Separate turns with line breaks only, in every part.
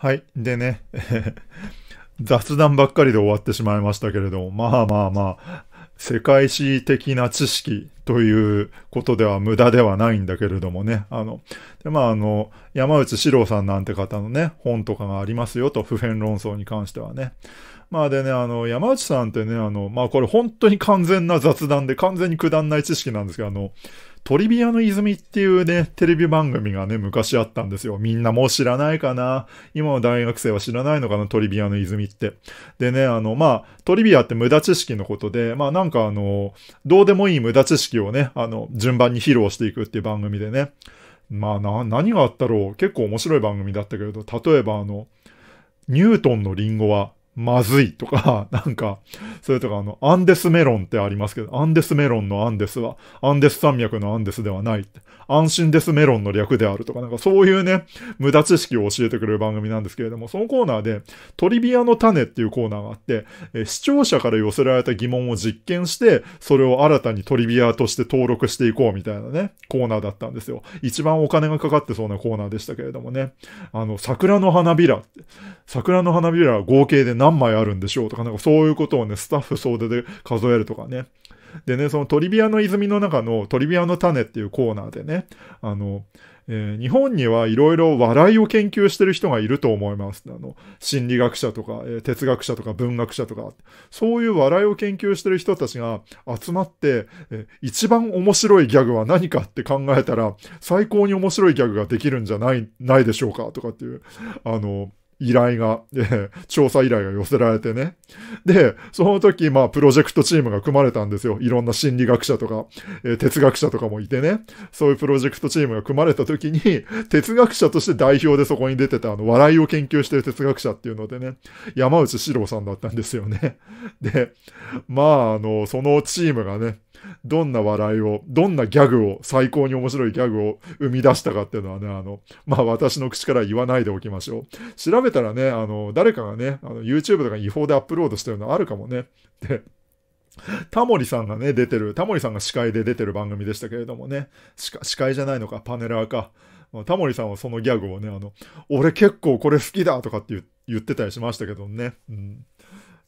はい。でね、雑談ばっかりで終わってしまいましたけれども、まあまあまあ、世界史的な知識ということでは無駄ではないんだけれどもね。あの、で、まあ、あの、山内史郎さんなんて方のね、本とかがありますよと、普遍論争に関してはね。まあでね、あの、山内さんってね、あの、まあこれ本当に完全な雑談で、完全にくだんない知識なんですけど、あの、トリビアの泉っていうね、テレビ番組がね、昔あったんですよ。みんなもう知らないかな今の大学生は知らないのかなトリビアの泉って。でね、あの、まあ、トリビアって無駄知識のことで、まあなんかあの、どうでもいい無駄知識をね、あの、順番に披露していくっていう番組でね。まあな、何があったろう。結構面白い番組だったけれど、例えばあの、ニュートンのリンゴはまずいとか、なんか、それとかあの、アンデスメロンってありますけど、アンデスメロンのアンデスは、アンデス山脈のアンデスではないって、安心ですメロンの略であるとか、なんかそういうね、無駄知識を教えてくれる番組なんですけれども、そのコーナーで、トリビアの種っていうコーナーがあって、え視聴者から寄せられた疑問を実験して、それを新たにトリビアとして登録していこうみたいなね、コーナーだったんですよ。一番お金がかかってそうなコーナーでしたけれどもね、あの、桜の花びら、桜の花びらは合計で何何枚あるんでしょうとか、なんかそういうことをね、スタッフ総出で数えるとかね。でね、そのトリビアの泉の中のトリビアの種っていうコーナーでね、あの、えー、日本にはいろいろ笑いを研究してる人がいると思います。あの、心理学者とか、えー、哲学者とか文学者とか、そういう笑いを研究してる人たちが集まって、えー、一番面白いギャグは何かって考えたら、最高に面白いギャグができるんじゃない、ないでしょうかとかっていう、あの、依頼が、調査依頼が寄せられてね。で、その時、まあ、プロジェクトチームが組まれたんですよ。いろんな心理学者とか、えー、哲学者とかもいてね。そういうプロジェクトチームが組まれた時に、哲学者として代表でそこに出てた、あの、笑いを研究してる哲学者っていうのでね、山内史郎さんだったんですよね。で、まあ、あの、そのチームがね、どんな笑いを、どんなギャグを、最高に面白いギャグを生み出したかっていうのはね、あの、まあ私の口から言わないでおきましょう。調べたらね、あの、誰かがね、あの YouTube とかに違法でアップロードしてるのあるかもね。で、タモリさんがね、出てる、タモリさんが司会で出てる番組でしたけれどもね、司会じゃないのか、パネラーか。タモリさんはそのギャグをね、あの、俺結構これ好きだとかって言ってたりしましたけどね。うん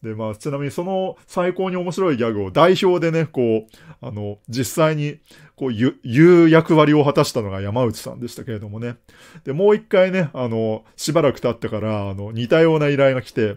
で、まあ、ちなみにその最高に面白いギャグを代表でね、こう、あの、実際に、こう、言う役割を果たしたのが山内さんでしたけれどもね。で、もう一回ね、あの、しばらく経ってから、あの、似たような依頼が来て、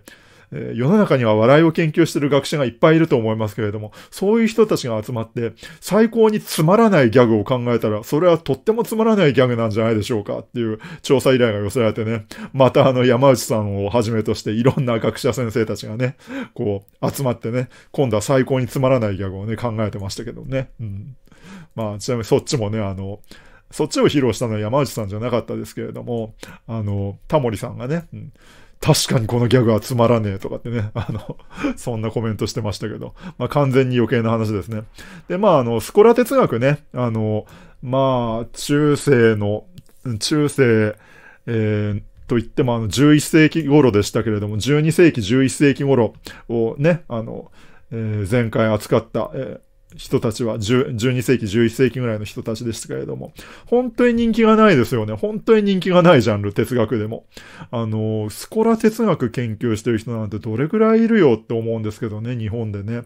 え世の中には笑いを研究してる学者がいっぱいいると思いますけれども、そういう人たちが集まって、最高につまらないギャグを考えたら、それはとってもつまらないギャグなんじゃないでしょうかっていう調査依頼が寄せられてね、またあの山内さんをはじめとしていろんな学者先生たちがね、こう集まってね、今度は最高につまらないギャグをね、考えてましたけどね。うん。まあ、ちなみにそっちもね、あの、そっちを披露したのは山内さんじゃなかったですけれども、あの、タモリさんがね、うん、確かにこのギャグはつまらねえとかってね、あの、そんなコメントしてましたけど、まあ完全に余計な話ですね。で、まああの、スコラ哲学ね、あの、まあ、中世の、中世、えー、と言ってもあの11世紀頃でしたけれども、12世紀、11世紀頃をね、あの、えー、前回扱った、えー人たちは、12世紀、11世紀ぐらいの人たちでしたけれども、本当に人気がないですよね。本当に人気がないジャンル、哲学でも。あの、スコラ哲学研究してる人なんてどれぐらいいるよって思うんですけどね、日本でね。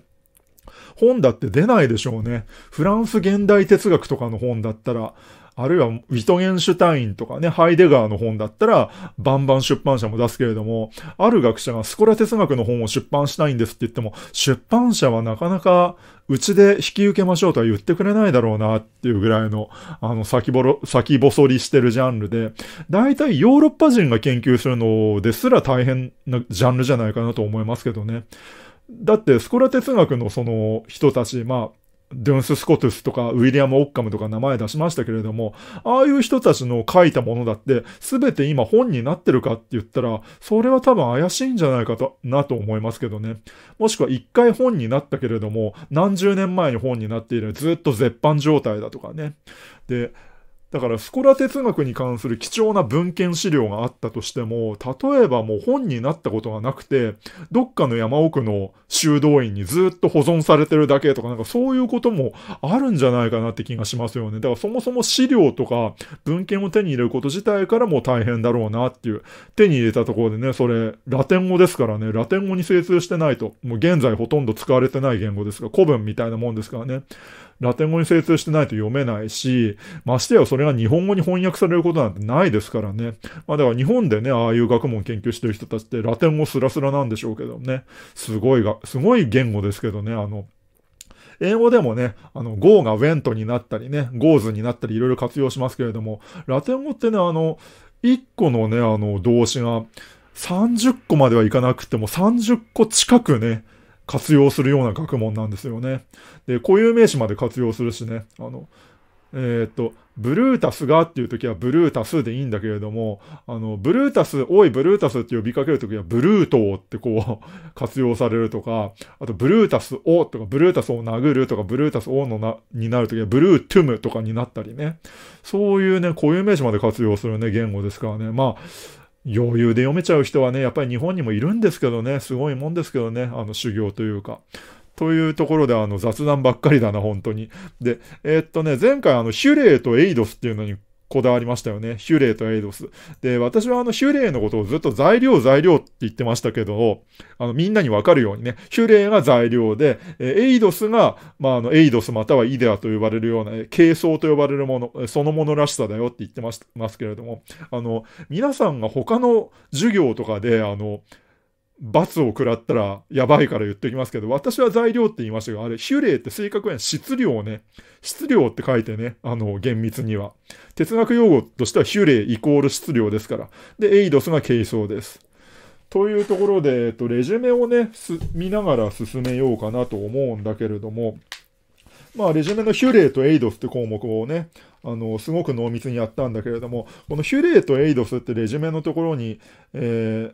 本だって出ないでしょうね。フランス現代哲学とかの本だったら、あるいは、ウィトゲンシュタインとかね、ハイデガーの本だったら、バンバン出版社も出すけれども、ある学者がスコラ哲学の本を出版したいんですって言っても、出版社はなかなか、うちで引き受けましょうとは言ってくれないだろうなっていうぐらいの、あの、先ぼろ、先細りしてるジャンルで、大体ヨーロッパ人が研究するのですら大変なジャンルじゃないかなと思いますけどね。だって、スコラ哲学のその人たち、まあ、ドゥンス・スコトゥスとかウィリアム・オッカムとか名前出しましたけれども、ああいう人たちの書いたものだって、全て今本になってるかって言ったら、それは多分怪しいんじゃないかと、なと思いますけどね。もしくは一回本になったけれども、何十年前に本になっているずっと絶版状態だとかね。で、だから、スコラ哲学に関する貴重な文献資料があったとしても、例えばもう本になったことがなくて、どっかの山奥の修道院にずっと保存されてるだけとか、なんかそういうこともあるんじゃないかなって気がしますよね。だからそもそも資料とか文献を手に入れること自体からも大変だろうなっていう。手に入れたところでね、それ、ラテン語ですからね、ラテン語に精通してないと、もう現在ほとんど使われてない言語ですが、古文みたいなもんですからね。ラテン語に精通してないと読めないし、ましてやそれが日本語に翻訳されることなんてないですからね。まあだから日本でね、ああいう学問研究してる人たちってラテン語スラスラなんでしょうけどね。すごいが、すごい言語ですけどね、あの、英語でもね、あの、go が went になったりね、goes になったりいろいろ活用しますけれども、ラテン語ってね、あの、1個のね、あの、動詞が30個まではいかなくても30個近くね、活用するような学問なんですよね。で、固有名詞まで活用するしね、あの、えー、っと、ブルータスがっていう時はブルータスでいいんだけれども、あの、ブルータス、おいブルータスって呼びかける時はブルートーってこう 活用されるとか、あとブルータスをとか、ブルータスを殴るとか、ブルータスをのな、になる時はブルートゥムとかになったりね。そういうね、固有名詞まで活用するね、言語ですからね。まあ、余裕で読めちゃう人はね、やっぱり日本にもいるんですけどね、すごいもんですけどね、あの修行というか。というところで、あの雑談ばっかりだな、本当に。で、えー、っとね、前回あのヒュレイとエイドスっていうのにこだわりましたよね。ヒュレイとエイドス。で、私はあのヒュレイのことをずっと材料材料って言ってましたけど、あのみんなにわかるようにね、ヒュレイが材料で、えエイドスが、まあ、あのエイドスまたはイデアと呼ばれるような、軽装と呼ばれるもの、そのものらしさだよって言ってますますけれども、あの、皆さんが他の授業とかで、あの、罰を食らったらやばいから言っておきますけど、私は材料って言いましたが、あれ、ヒュレーって正確には質量ね。質量って書いてね、あの、厳密には。哲学用語としてはヒュレーイコール質量ですから。で、エイドスが軽装です。というところで、えっと、レジュメをね、見ながら進めようかなと思うんだけれども、まあ、レジュメのヒュレーとエイドスって項目をね、あの、すごく濃密にやったんだけれども、このヒュレーとエイドスってレジュメのところに、えー、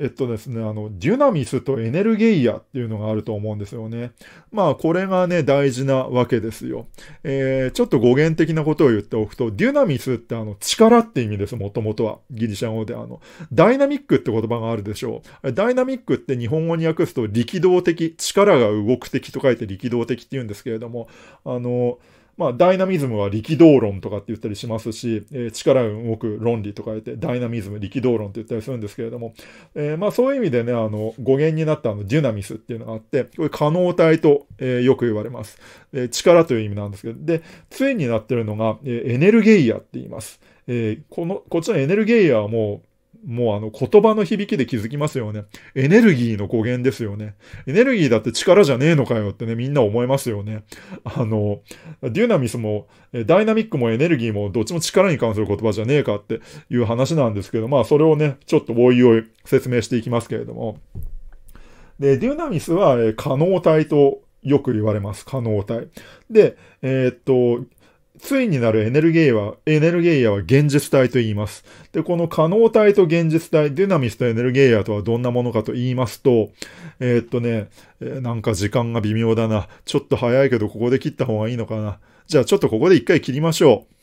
えっとですね、あの、デュナミスとエネルゲイアっていうのがあると思うんですよね。まあ、これがね、大事なわけですよ。えー、ちょっと語源的なことを言っておくと、デュナミスってあの、力って意味です、もともとは。ギリシャ語であの、ダイナミックって言葉があるでしょう。ダイナミックって日本語に訳すと力道的、力が動く的と書いて力道的って言うんですけれども、あの、まあ、ダイナミズムは力道論とかって言ったりしますし、えー、力が動く論理とか言って、ダイナミズム、力道論って言ったりするんですけれども、えー、まあ、そういう意味でね、あの、語源になったあの、デュナミスっていうのがあって、これ可能体と、えー、よく言われます。えー、力という意味なんですけど、で、つになってるのが、えー、エネルゲイアって言います。えー、この、こっちのエネルゲイアはもう、もうあの言葉の響きで気づきますよね。エネルギーの語源ですよね。エネルギーだって力じゃねえのかよってね、みんな思いますよね。あの、デュナミスも、ダイナミックもエネルギーもどっちも力に関する言葉じゃねえかっていう話なんですけど、まあそれをね、ちょっとおいおい説明していきますけれども。で、デュナミスは可能体とよく言われます。可能体。で、えー、っと、ついになるエネルギーは、エネルギーやは現実体と言います。で、この可能体と現実体、デュナミスとエネルギーヤとはどんなものかと言いますと、えー、っとね、えなんか時間が微妙だな。ちょっと早いけどここで切った方がいいのかな。じゃあちょっとここで一回切りましょう。